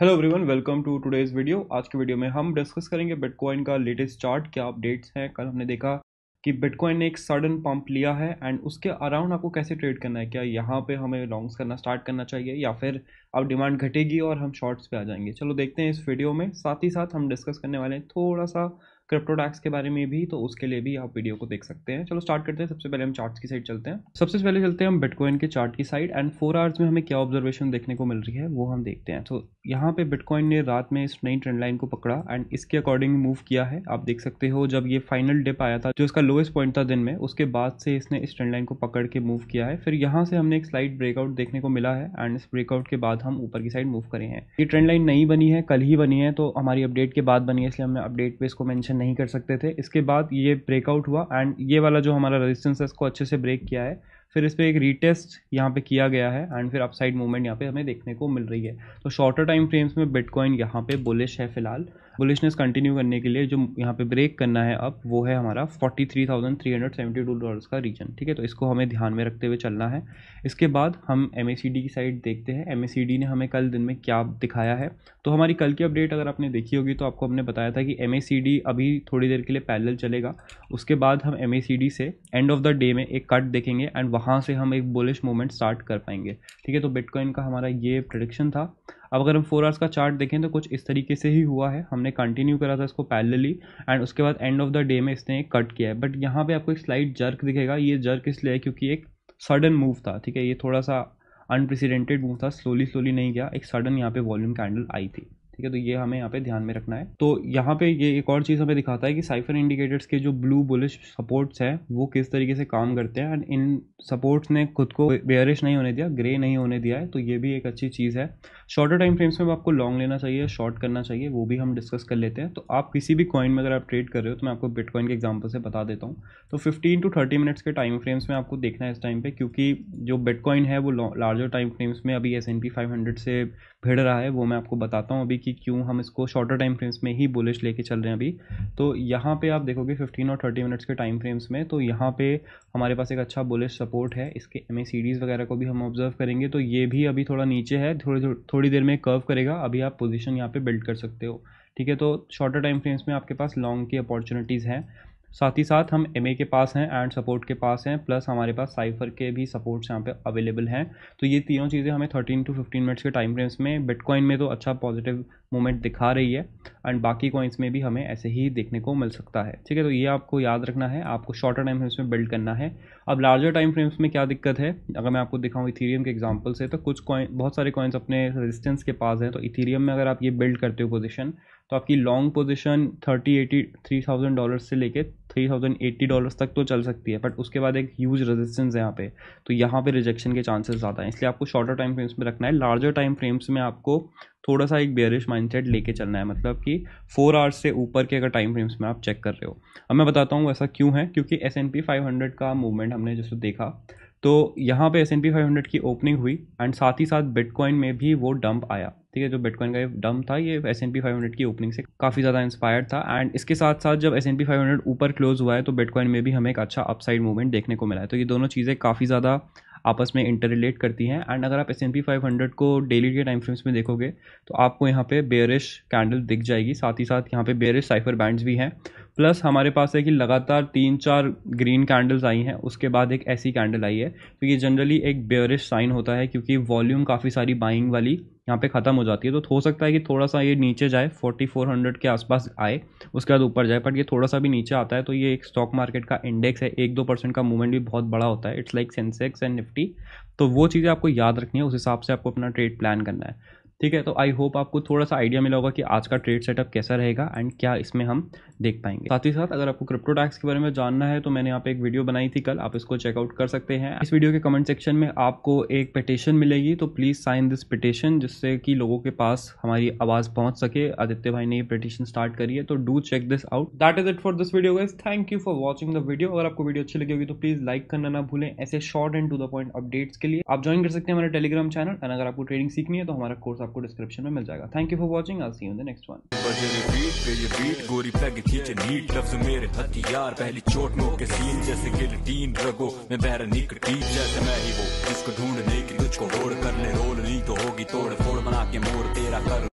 hello everyone welcome to today's video आज के video में हम डिस्कस करेंगे बिटकॉइन का लेटेस्ट चार्ट क्या अपडेट्स हैं कल हमने देखा कि बिटकॉइन ने एक सडन पंप लिया है एंड उसके अराउंड आपको कैसे ट्रेड करना है क्या यहाँ पे हमें लॉन्ग्स करना स्टार्ट करना चाहिए या फिर अब डिमांड घटेगी और हम शॉर्ट्स पे आ जाएंगे चलो देखते हैं इस वीडियो में साथ ही साथ हम डिस्कस करने वाले हैं थोड़ा सा क्रिप्टोडैक्स के बारे में भी तो उसके लिए भी आप वीडियो को देख सकते हैं चलो स्टार्ट करते हैं सबसे पहले हम चार्ट्स की साइड चलते हैं सबसे पहले चलते हैं हम बिटकॉइन के चार्ट की साइड एंड फोर आवर्स में हमें क्या ऑब्जर्वेशन देखने को मिल रही है वो हम देखते हैं तो यहाँ पे बिटकॉइन ने रात में इस नई ट्रेंड लाइन को पकड़ा एंड इसके अकॉर्डिंग मूव किया है आप देख सकते हो जब ये फाइनल डिप आया था जो इसका लोएस्ट पॉइंट था दिन में उसके बाद से इसने इस ट्रेंड लाइन को पकड़ के मूव किया है फिर यहाँ से हमने एक स्लाइड ब्रेकआउट देखने को मिला है एंड इस ब्रेकआउट के बाद हम ऊपर की साइड मूव करें हैं ये ट्रेंड लाइन नहीं बनी है कल ही बनी है तो हमारी अपडेट के बाद बनी है इसलिए हमने अपडेट पे इसको मैंशन नहीं कर सकते थे इसके बाद ये ब्रेकआउट हुआ एंड ये वाला जो हमारा रजिस्टेंस है इसको अच्छे से ब्रेक किया है फिर इस पर एक रीटेस्ट यहाँ पे किया गया है एंड फिर अपसाइड मूवमेंट यहाँ पे हमें देखने को मिल रही है तो शॉर्टर टाइम फ्रेम्स में बिटकॉइन यहाँ पे बुलिश है फिलहाल बुलिशनेस कंटिन्यू करने के लिए जो यहाँ पे ब्रेक करना है अब वो है हमारा forty three thousand three hundred seventy two dollars का रीजन ठीक है तो इसको हमें ध्यान में रखते हुए चलना है इसके बाद हम एम की साइड देखते हैं एम ने हमें कल दिन में क्या दिखाया है तो हमारी कल की अपडेट अगर आपने देखी होगी तो आपको हमने बताया था कि एम अभी थोड़ी देर के लिए पैदल चलेगा उसके बाद हम एम से एंड ऑफ द डे में एक कट देखेंगे एंड वहाँ से हम एक बुलिश मूवमेंट स्टार्ट कर पाएंगे ठीक है तो बिटकॉइन का हमारा ये प्रडिक्शन था अब अगर हम फोर आवर्स का चार्ट देखें तो कुछ इस तरीके से ही हुआ है हमने कंटिन्यू करा था इसको पैरेलली एंड उसके बाद एंड ऑफ द डे में इसने एक कट किया है बट यहाँ पे आपको एक स्लाइड जर्क दिखेगा ये जर्क इसलिए है क्योंकि एक सडन मूव था ठीक है ये थोड़ा सा अनप्रेसिडेंटेड मूव था स्लोली स्लोली नहीं गया एक सडन यहाँ पे वॉल्यूम कैंडल आई थी ठीक है तो ये हमें यहाँ पे ध्यान में रखना है तो यहाँ पे ये एक और चीज़ हमें दिखाता है कि साइफर इंडिकेटर्स के जो ब्लू बुलिश सपोर्ट्स हैं वो किस तरीके से काम करते हैं एंड इन सपोर्ट्स ने खुद को बेयरिश नहीं होने दिया ग्रे नहीं होने दिया है तो ये भी एक अच्छी चीज़ है शॉर्टर टाइम फ्रेम्स में आपको लॉन्ग लेना चाहिए शॉर्ट करना चाहिए वो भी हम डिस्कस कर लेते हैं तो आप किसी भी कॉइन में अगर आप ट्रेड कर रहे हो तो मैं आपको बिटकॉइन के एग्जाम्पल से बता देता हूँ तो फिफ्टीन टू थर्टी मिनट्स के टाइम फ्रेम्स में आपको देखना है इस टाइम पर क्योंकि जो बिटकॉइन है वो लार्जर टाइम फ्रेम्स में अभी S N P five hundred से भिड़ रहा है वो मैं आपको बताता हूँ अभी कि क्यों हम इसको शॉर्टर टाइम फ्रेम्स में ही बुलिश लेके चल रहे हैं अभी तो यहाँ पे आप देखोगे 15 और 30 मिनट्स के टाइम फ्रेम्स में तो यहाँ पे हमारे पास एक अच्छा बुलिश सपोर्ट है इसके एम वगैरह को भी हम ऑब्जर्व करेंगे तो ये भी अभी थोड़ा नीचे है थोड़ी थोड़ी देर में कर्व करेगा अभी आप पोजिशन यहाँ पर बिल्ड कर सकते हो ठीक है तो शॉर्टर टाइम फ्रेम्स में आपके पास लॉन्ग की अपॉर्चुनिटीज़ हैं साथ ही साथ हम एम के पास हैं एंड सपोर्ट के पास हैं प्लस हमारे पास साइफर के भी सपोर्ट्स यहाँ पे अवेलेबल हैं तो ये तीनों चीज़ें हमें थर्टीन टू फिफ्टीन मिनट्स के टाइम फ्रेम्स में बिटकॉइन में तो अच्छा पॉजिटिव मूवमेंट दिखा रही है एंड बाकी कॉइन्स में भी हमें ऐसे ही देखने को मिल सकता है ठीक है तो ये आपको याद रखना है आपको शॉर्टर टाइम फ्रेम्स में बिल्ड करना है अब लार्जर टाइम फ्रेम्स में क्या दिक्कत है अगर मैं आपको दिखाऊँ इथीरियम के एग्जाम्पल से तो कुछ कॉइन बहुत सारे कॉइन्स अपने रजिस्टेंस के पास हैं तो इथीरियम में अगर आप ये बिल्ड करते हो पोजिशन तो आपकी long position thirty eighty three thousand dollar से लेके थ्री थाउजेंड एट्टी डॉलर्स तक तो चल सकती है बट उसके बाद एक ह्यूज रेजिस्टेंस है यहाँ पे तो यहाँ पे रिजेक्शन के चांसेस ज़्यादा हैं इसलिए आपको शॉर्टर टाइम फ्रेम्स में रखना है लार्जर टाइम फ्रेम्स में आपको थोड़ा सा एक बेरिश माइंडसेट लेके चलना है मतलब कि फोर आवर्स से ऊपर के अगर टाइम फ्रेम्स में आप चेक कर रहे हो अब मैं बताता हूँ ऐसा क्यों है क्योंकि S N P five hundred का मूवमेंट हमने जैसे देखा तो यहाँ पे S N P five hundred की ओपनिंग हुई एंड साथ ही साथ बिटकॉइन में भी वो डंप आया ठीक है जो बिटकॉइन का ये डम था ये S N P five hundred की ओपनिंग से काफ़ी ज़्यादा इंस्पायर्ड था एंड इसके साथ साथ जब S N P five hundred ऊपर क्लोज हुआ है तो बिटकॉइन में भी हमें एक अच्छा अपसाइड मूवमेंट देखने को मिला है तो ये दोनों चीज़ें काफ़ी ज़्यादा आपस में इंटर रिलेट करती हैं एंड अगर आप S N P five hundred को डेली के टाइम फ्रेम्स में देखोगे तो आपको यहाँ पे बेरिश कैंडल दिख जाएगी साथ ही साथ यहाँ पे बेरिश साइफर बैंड्स भी हैं प्लस हमारे पास है कि लगातार तीन चार ग्रीन कैंडल्स आई हैं उसके बाद एक ऐसी कैंडल आई है तो ये जनरली एक बेयरिश साइन होता है क्योंकि वॉल्यूम काफ़ी सारी बाइंग वाली यहाँ पे ख़त्म हो जाती है तो हो सकता है कि थोड़ा सा ये नीचे जाए 4400 के आसपास आए उसके बाद ऊपर जाए बट ये थोड़ा सा भी नीचे आता है तो ये एक स्टॉक मार्केट का इंडेक्स है एक दो परसेंट का मूवमेंट भी बहुत बड़ा होता है it's like Sensex and Nifty तो वो चीज़ें आपको याद रखनी है उस हिसाब से आपको अपना ट्रेड प्लान करना है ठीक है तो आई होप आपको थोड़ा सा आइडिया मिला होगा कि आज का ट्रेड सेटअप कैसा रहेगा एंड क्या इसमें हम देख पाएंगे साथ ही साथ अगर आपको क्रिप्टो टैक्स के बारे में जानना है तो मैंने यहाँ पे एक वीडियो बनाई थी कल आप इसको चेकआउट कर सकते हैं इस वीडियो के कमेंट सेक्शन में आपको एक पिटिशन मिलेगी तो प्लीज़ साइन दिस पिटिशन जिससे कि लोगों के पास हमारी आवाज़ पहुंच सके आदित्य भाई ने ये पिटिशन स्टार्ट करी है तो do check this out that is it for this video guys thank you for watching the video अगर आपको वीडियो अच्छी लगी होगी तो प्लीज़ लाइक करना ना भूलें ऐसे short and to the point updates के लिए आप ज्वाइन कर सकते हैं हमारे टेलीग्राम चैनल एंड अगर आपको ट्रेडिंग सीखनी है तो हमारा कोर्स आपको डिस्क्रिप्शन में मिल जाएगा thank you for watching I see you in the next one गोरी पैग खींचे नीट लफ्ज मेरे हथियार पहली चोट नो के सीन जैसे रगो मैं टीप जैसे मैं ही वो जिसको ढूंढने की तुझको रोड कर ले रोल नहीं तो होगी तोड़ फोड़ बना के मोड़ तेरा कर